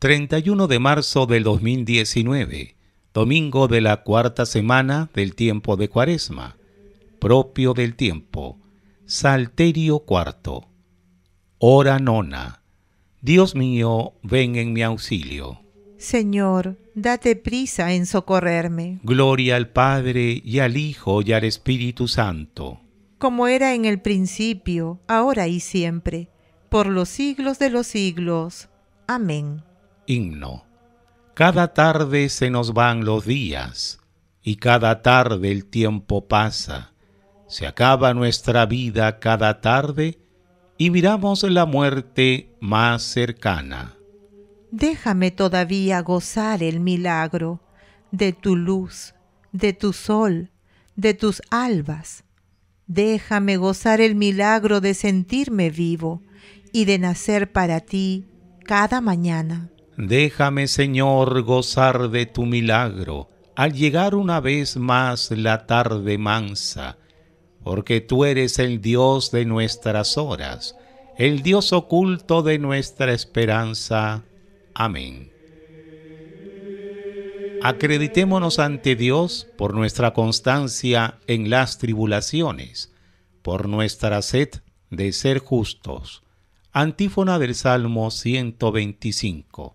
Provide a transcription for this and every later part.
31 de marzo del 2019, domingo de la cuarta semana del tiempo de Cuaresma, propio del tiempo, Salterio cuarto, hora nona. Dios mío, ven en mi auxilio. Señor, date prisa en socorrerme. Gloria al Padre y al Hijo y al Espíritu Santo. Como era en el principio, ahora y siempre, por los siglos de los siglos. Amén. Himno. Cada tarde se nos van los días y cada tarde el tiempo pasa. Se acaba nuestra vida cada tarde y miramos la muerte más cercana. Déjame todavía gozar el milagro de tu luz, de tu sol, de tus albas. Déjame gozar el milagro de sentirme vivo y de nacer para ti cada mañana. Déjame, Señor, gozar de tu milagro, al llegar una vez más la tarde mansa, porque tú eres el Dios de nuestras horas, el Dios oculto de nuestra esperanza. Amén. Acreditémonos ante Dios por nuestra constancia en las tribulaciones, por nuestra sed de ser justos. Antífona del Salmo 125.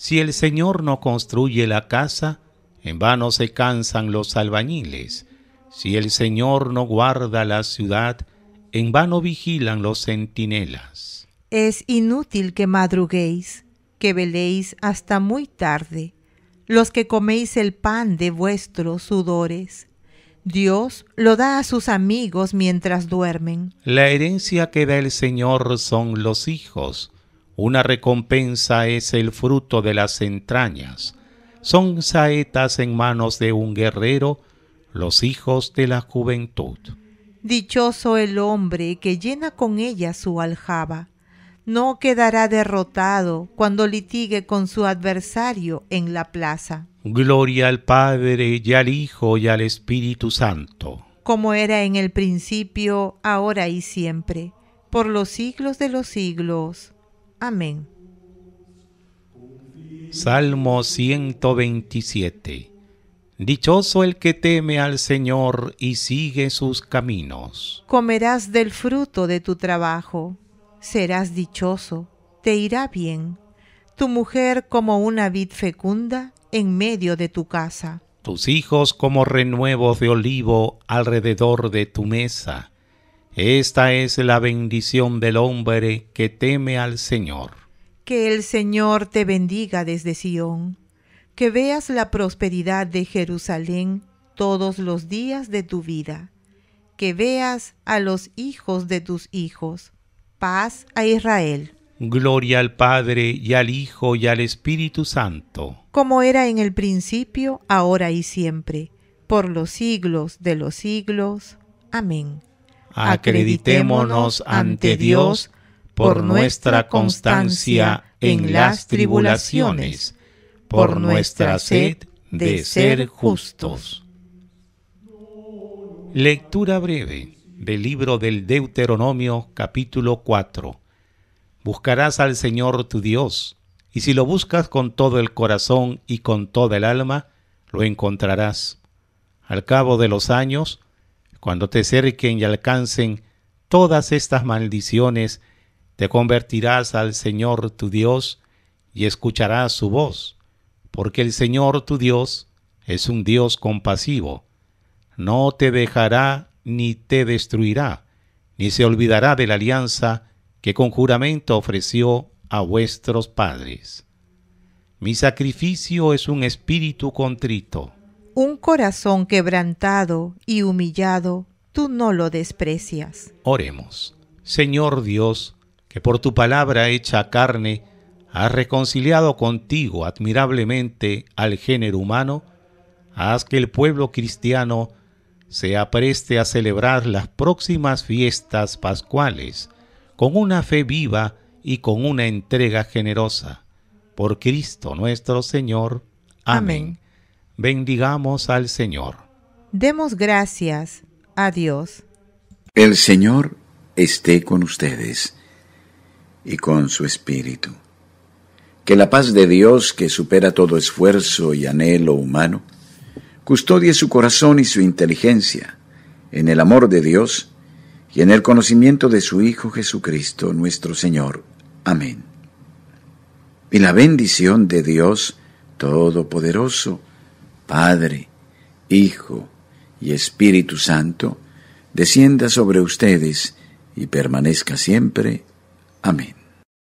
si el Señor no construye la casa, en vano se cansan los albañiles. Si el Señor no guarda la ciudad, en vano vigilan los centinelas. Es inútil que madruguéis, que veléis hasta muy tarde, los que coméis el pan de vuestros sudores. Dios lo da a sus amigos mientras duermen. La herencia que da el Señor son los hijos, una recompensa es el fruto de las entrañas. Son saetas en manos de un guerrero, los hijos de la juventud. Dichoso el hombre que llena con ella su aljaba. No quedará derrotado cuando litigue con su adversario en la plaza. Gloria al Padre y al Hijo y al Espíritu Santo. Como era en el principio, ahora y siempre, por los siglos de los siglos. Amén. Salmo 127. Dichoso el que teme al Señor y sigue sus caminos. Comerás del fruto de tu trabajo, serás dichoso, te irá bien, tu mujer como una vid fecunda en medio de tu casa. Tus hijos como renuevos de olivo alrededor de tu mesa esta es la bendición del hombre que teme al Señor. Que el Señor te bendiga desde Sion. que veas la prosperidad de Jerusalén todos los días de tu vida, que veas a los hijos de tus hijos. Paz a Israel. Gloria al Padre y al Hijo y al Espíritu Santo. Como era en el principio, ahora y siempre, por los siglos de los siglos. Amén acreditémonos ante Dios por nuestra constancia en las tribulaciones, por nuestra sed de ser justos. Lectura breve del libro del Deuteronomio capítulo 4. Buscarás al Señor tu Dios, y si lo buscas con todo el corazón y con toda el alma, lo encontrarás. Al cabo de los años, cuando te cerquen y alcancen todas estas maldiciones, te convertirás al Señor tu Dios y escucharás su voz, porque el Señor tu Dios es un Dios compasivo. No te dejará ni te destruirá, ni se olvidará de la alianza que con juramento ofreció a vuestros padres. Mi sacrificio es un espíritu contrito un corazón quebrantado y humillado, tú no lo desprecias. Oremos. Señor Dios, que por tu palabra hecha carne, has reconciliado contigo admirablemente al género humano, haz que el pueblo cristiano se apreste a celebrar las próximas fiestas pascuales con una fe viva y con una entrega generosa. Por Cristo nuestro Señor. Amén. Bendigamos al Señor. Demos gracias a Dios. El Señor esté con ustedes y con su Espíritu. Que la paz de Dios, que supera todo esfuerzo y anhelo humano, custodie su corazón y su inteligencia en el amor de Dios y en el conocimiento de su Hijo Jesucristo, nuestro Señor. Amén. Y la bendición de Dios Todopoderoso, Padre, Hijo y Espíritu Santo, descienda sobre ustedes y permanezca siempre. Amén.